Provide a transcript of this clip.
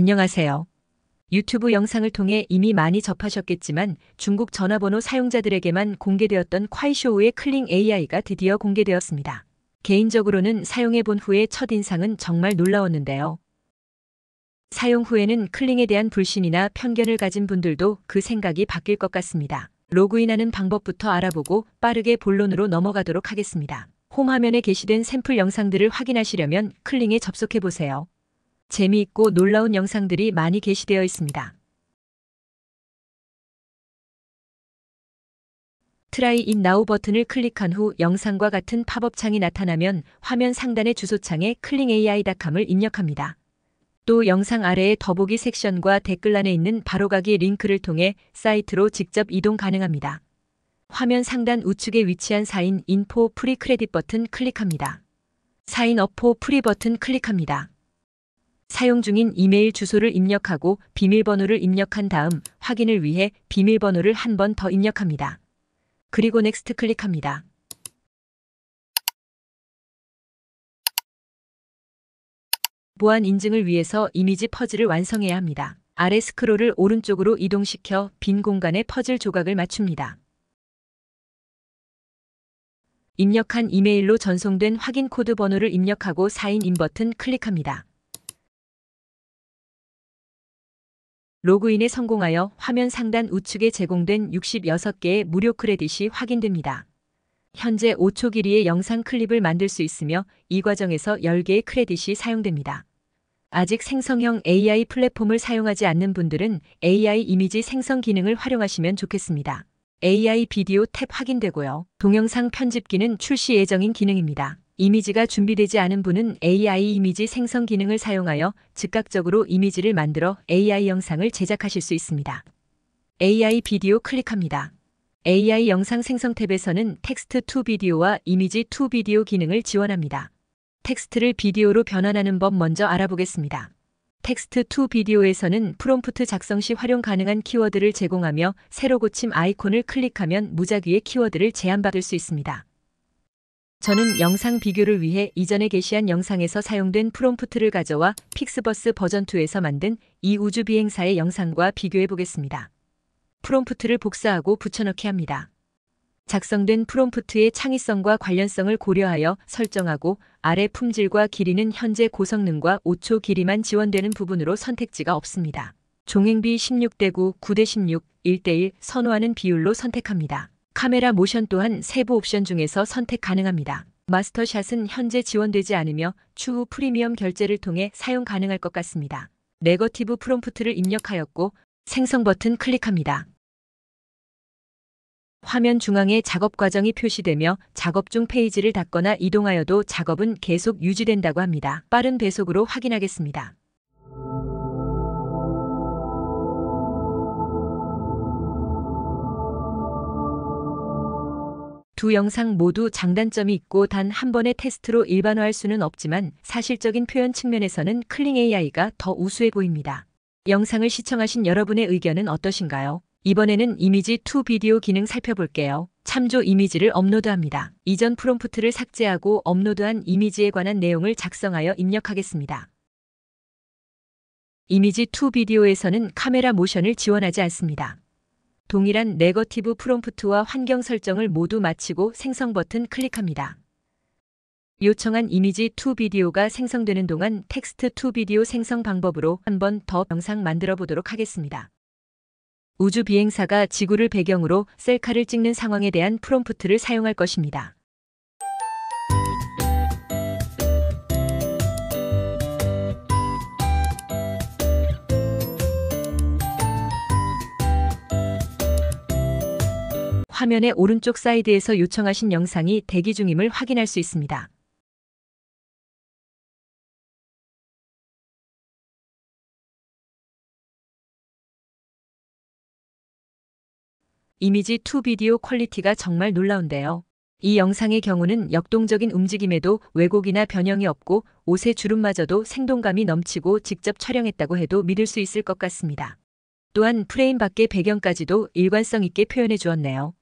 안녕하세요. 유튜브 영상을 통해 이미 많이 접하셨겠지만 중국 전화번호 사용자들에게만 공개되었던 콰이쇼우의 클링 AI가 드디어 공개되었습니다. 개인적으로는 사용해본 후의 첫인상은 정말 놀라웠는데요. 사용 후에는 클링에 대한 불신이나 편견을 가진 분들도 그 생각이 바뀔 것 같습니다. 로그인하는 방법부터 알아보고 빠르게 본론으로 넘어가도록 하겠습니다. 홈화면에 게시된 샘플 영상들을 확인하시려면 클링에 접속해보세요. 재미있고 놀라운 영상들이 많이 게시되어 있습니다. 트라이 인 나우 버튼을 클릭한 후 영상과 같은 팝업창이 나타나면 화면 상단의 주소창에 클링AI.com을 입력합니다. 또 영상 아래의 더보기 섹션과 댓글란에 있는 바로가기 링크를 통해 사이트로 직접 이동 가능합니다. 화면 상단 우측에 위치한 4인 인포 프리 크레딧 버튼 클릭합니다. 4인 어포 프리 버튼 클릭합니다. 사용 중인 이메일 주소를 입력하고 비밀번호를 입력한 다음 확인을 위해 비밀번호를 한 번 더 입력합니다. 그리고 넥스트 클릭합니다. 보안 인증을 위해서 이미지 퍼즐을 완성해야 합니다. 아래 스크롤을 오른쪽으로 이동시켜 빈 공간에 퍼즐 조각을 맞춥니다. 입력한 이메일로 전송된 확인 코드 번호를 입력하고 사인인 버튼 클릭합니다. 로그인에 성공하여 화면 상단 우측에 제공된 66개의 무료 크레딧이 확인됩니다. 현재 5초 길이의 영상 클립을 만들 수 있으며 이 과정에서 10개의 크레딧이 사용됩니다. 아직 생성형 AI 플랫폼을 사용하지 않는 분들은 AI 이미지 생성 기능을 활용하시면 좋겠습니다. AI 비디오 탭 확인되고요. 동영상 편집기는 출시 예정인 기능입니다. 이미지가 준비되지 않은 분은 AI 이미지 생성 기능을 사용하여 즉각적으로 이미지를 만들어 AI 영상을 제작하실 수 있습니다. AI 비디오 클릭합니다. AI 영상 생성 탭에서는 텍스트 투 비디오와 이미지 투 비디오 기능을 지원합니다. 텍스트를 비디오로 변환하는 법 먼저 알아보겠습니다. 텍스트 투 비디오에서는 프롬프트 작성 시 활용 가능한 키워드를 제공하며 새로 고침 아이콘을 클릭하면 무작위의 키워드를 제한받을 수 있습니다. 저는 영상 비교를 위해 이전에 게시한 영상에서 사용된 프롬프트를 가져와 픽스버스 버전2에서 만든 이 우주 비행사의 영상과 비교해 보겠습니다. 프롬프트를 복사하고 붙여넣기 합니다. 작성된 프롬프트의 창의성과 관련성을 고려하여 설정하고 아래 품질과 길이는 현재 고성능과 5초 길이만 지원되는 부분으로 선택지가 없습니다. 종행비 16대 9, 9대 16, 1대 1 선호하는 비율로 선택합니다. 카메라 모션 또한 세부 옵션 중에서 선택 가능합니다. 마스터샷은 현재 지원되지 않으며 추후 프리미엄 결제를 통해 사용 가능할 것 같습니다. 네거티브 프롬프트를 입력하였고 생성 버튼 클릭합니다. 화면 중앙에 작업 과정이 표시되며 작업 중 페이지를 닫거나 이동하여도 작업은 계속 유지된다고 합니다. 빠른 배속으로 확인하겠습니다. 두 영상 모두 장단점이 있고 단 한 번의 테스트로 일반화할 수는 없지만 사실적인 표현 측면에서는 클링 AI가 더 우수해 보입니다. 영상을 시청하신 여러분의 의견은 어떠신가요? 이번에는 이미지 2 비디오 기능 살펴볼게요. 참조 이미지를 업로드합니다. 이전 프롬프트를 삭제하고 업로드한 이미지에 관한 내용을 작성하여 입력하겠습니다. 이미지 2 비디오에서는 카메라 모션을 지원하지 않습니다. 동일한 네거티브 프롬프트와 환경 설정을 모두 마치고 생성 버튼 클릭합니다. 요청한 이미지 투 비디오가 생성되는 동안 텍스트 투 비디오 생성 방법으로 한번더 영상 만들어 보도록 하겠습니다. 우주 비행사가 지구를 배경으로 셀카를 찍는 상황에 대한 프롬프트를 사용할 것입니다. 화면의 오른쪽 사이드에서 요청하신 영상이 대기 중임을 확인할 수 있습니다. 이미지 2 비디오 퀄리티가 정말 놀라운데요. 이 영상의 경우는 역동적인 움직임에도 왜곡이나 변형이 없고 옷의 주름마저도 생동감이 넘치고 직접 촬영했다고 해도 믿을 수 있을 것 같습니다. 또한 프레임 밖의 배경까지도 일관성 있게 표현해 주었네요.